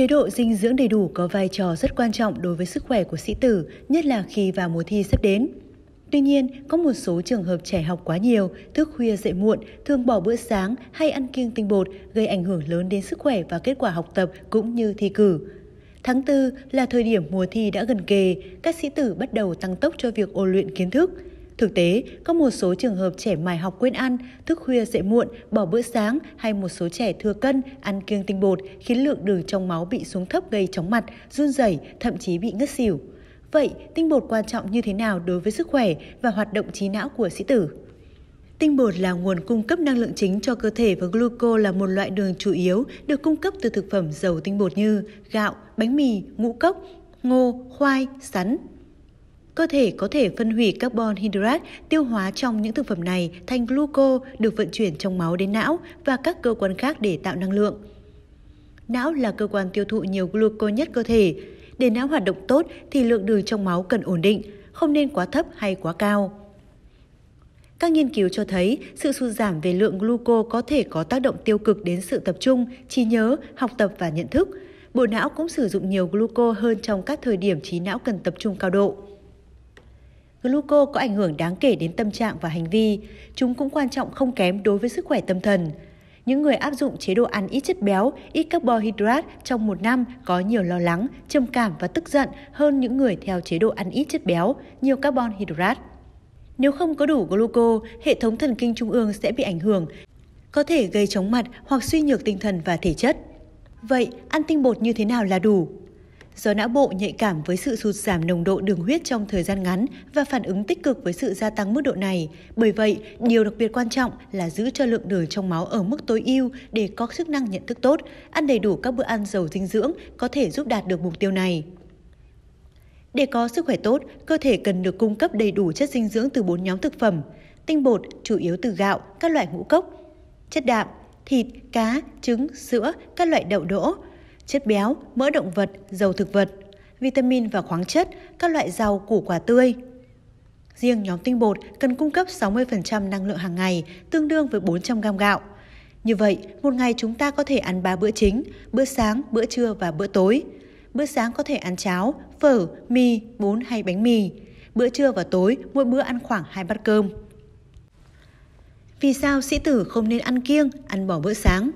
Chế độ dinh dưỡng đầy đủ có vai trò rất quan trọng đối với sức khỏe của sĩ tử, nhất là khi vào mùa thi sắp đến. Tuy nhiên, có một số trường hợp trẻ học quá nhiều, thức khuya dậy muộn, thường bỏ bữa sáng hay ăn kiêng tinh bột gây ảnh hưởng lớn đến sức khỏe và kết quả học tập cũng như thi cử. Tháng 4 là thời điểm mùa thi đã gần kề, các sĩ tử bắt đầu tăng tốc cho việc ôn luyện kiến thức – Thực tế, có một số trường hợp trẻ mải học quên ăn, thức khuya dậy muộn, bỏ bữa sáng hay một số trẻ thừa cân, ăn kiêng tinh bột khiến lượng đường trong máu bị xuống thấp gây chóng mặt, run rẩy, thậm chí bị ngất xỉu. Vậy, tinh bột quan trọng như thế nào đối với sức khỏe và hoạt động trí não của sĩ tử? Tinh bột là nguồn cung cấp năng lượng chính cho cơ thể và gluco là một loại đường chủ yếu được cung cấp từ thực phẩm giàu tinh bột như gạo, bánh mì, ngũ cốc, ngô, khoai, sắn, Cơ thể có thể phân hủy carbon hydrate tiêu hóa trong những thực phẩm này thành gluco được vận chuyển trong máu đến não và các cơ quan khác để tạo năng lượng. Não là cơ quan tiêu thụ nhiều gluco nhất cơ thể. Để não hoạt động tốt thì lượng đường trong máu cần ổn định, không nên quá thấp hay quá cao. Các nghiên cứu cho thấy sự sụt giảm về lượng gluco có thể có tác động tiêu cực đến sự tập trung, trí nhớ, học tập và nhận thức. Bộ não cũng sử dụng nhiều gluco hơn trong các thời điểm trí não cần tập trung cao độ. Gluco có ảnh hưởng đáng kể đến tâm trạng và hành vi, chúng cũng quan trọng không kém đối với sức khỏe tâm thần. Những người áp dụng chế độ ăn ít chất béo, ít carbohydrate trong một năm có nhiều lo lắng, trầm cảm và tức giận hơn những người theo chế độ ăn ít chất béo, nhiều carbon Nếu không có đủ gluco, hệ thống thần kinh trung ương sẽ bị ảnh hưởng, có thể gây chóng mặt hoặc suy nhược tinh thần và thể chất. Vậy, ăn tinh bột như thế nào là đủ? do não bộ nhạy cảm với sự sụt giảm nồng độ đường huyết trong thời gian ngắn và phản ứng tích cực với sự gia tăng mức độ này. Bởi vậy, điều đặc biệt quan trọng là giữ cho lượng đường trong máu ở mức tối ưu để có chức năng nhận thức tốt. Ăn đầy đủ các bữa ăn giàu dinh dưỡng có thể giúp đạt được mục tiêu này. Để có sức khỏe tốt, cơ thể cần được cung cấp đầy đủ chất dinh dưỡng từ bốn nhóm thực phẩm: tinh bột chủ yếu từ gạo, các loại ngũ cốc, chất đạm, thịt, cá, trứng, sữa, các loại đậu đỗ, chất béo, mỡ động vật, dầu thực vật, vitamin và khoáng chất, các loại rau, củ quả tươi. Riêng nhóm tinh bột cần cung cấp 60% năng lượng hàng ngày, tương đương với 400 gram gạo. Như vậy, một ngày chúng ta có thể ăn 3 bữa chính, bữa sáng, bữa trưa và bữa tối. Bữa sáng có thể ăn cháo, phở, mì, bún hay bánh mì. Bữa trưa và tối, mỗi bữa ăn khoảng 2 bát cơm. Vì sao sĩ tử không nên ăn kiêng, ăn bỏ bữa sáng?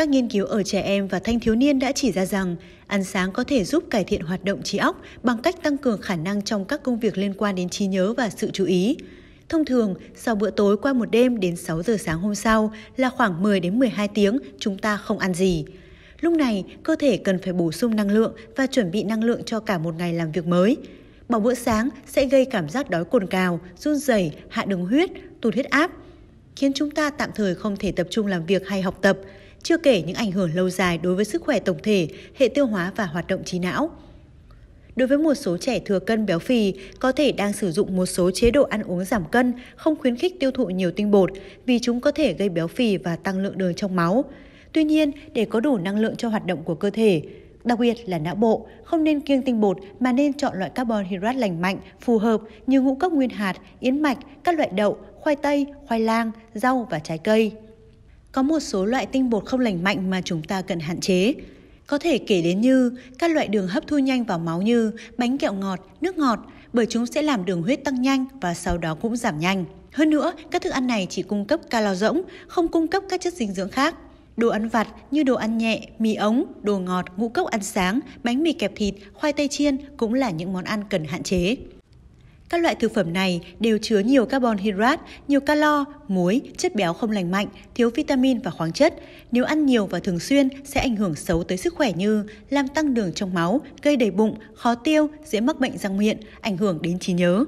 Các nghiên cứu ở trẻ em và thanh thiếu niên đã chỉ ra rằng ăn sáng có thể giúp cải thiện hoạt động trí óc bằng cách tăng cường khả năng trong các công việc liên quan đến trí nhớ và sự chú ý. Thông thường, sau bữa tối qua một đêm đến 6 giờ sáng hôm sau là khoảng 10 đến 12 tiếng chúng ta không ăn gì. Lúc này, cơ thể cần phải bổ sung năng lượng và chuẩn bị năng lượng cho cả một ngày làm việc mới. Bỏ bữa sáng sẽ gây cảm giác đói cồn cào, run rẩy, hạ đường huyết, tụt huyết áp, khiến chúng ta tạm thời không thể tập trung làm việc hay học tập chưa kể những ảnh hưởng lâu dài đối với sức khỏe tổng thể, hệ tiêu hóa và hoạt động trí não. Đối với một số trẻ thừa cân béo phì, có thể đang sử dụng một số chế độ ăn uống giảm cân, không khuyến khích tiêu thụ nhiều tinh bột vì chúng có thể gây béo phì và tăng lượng đường trong máu. Tuy nhiên, để có đủ năng lượng cho hoạt động của cơ thể, đặc biệt là não bộ, không nên kiêng tinh bột mà nên chọn loại carbon hydrate lành mạnh, phù hợp như ngũ cốc nguyên hạt, yến mạch, các loại đậu, khoai tây, khoai lang, rau và trái cây. Có một số loại tinh bột không lành mạnh mà chúng ta cần hạn chế. Có thể kể đến như các loại đường hấp thu nhanh vào máu như bánh kẹo ngọt, nước ngọt, bởi chúng sẽ làm đường huyết tăng nhanh và sau đó cũng giảm nhanh. Hơn nữa, các thức ăn này chỉ cung cấp calo rỗng, không cung cấp các chất dinh dưỡng khác. Đồ ăn vặt như đồ ăn nhẹ, mì ống, đồ ngọt, ngũ cốc ăn sáng, bánh mì kẹp thịt, khoai tây chiên cũng là những món ăn cần hạn chế. Các loại thực phẩm này đều chứa nhiều carbon hydrate, nhiều calo, muối, chất béo không lành mạnh, thiếu vitamin và khoáng chất. Nếu ăn nhiều và thường xuyên sẽ ảnh hưởng xấu tới sức khỏe như làm tăng đường trong máu, gây đầy bụng, khó tiêu, dễ mắc bệnh răng miệng, ảnh hưởng đến trí nhớ.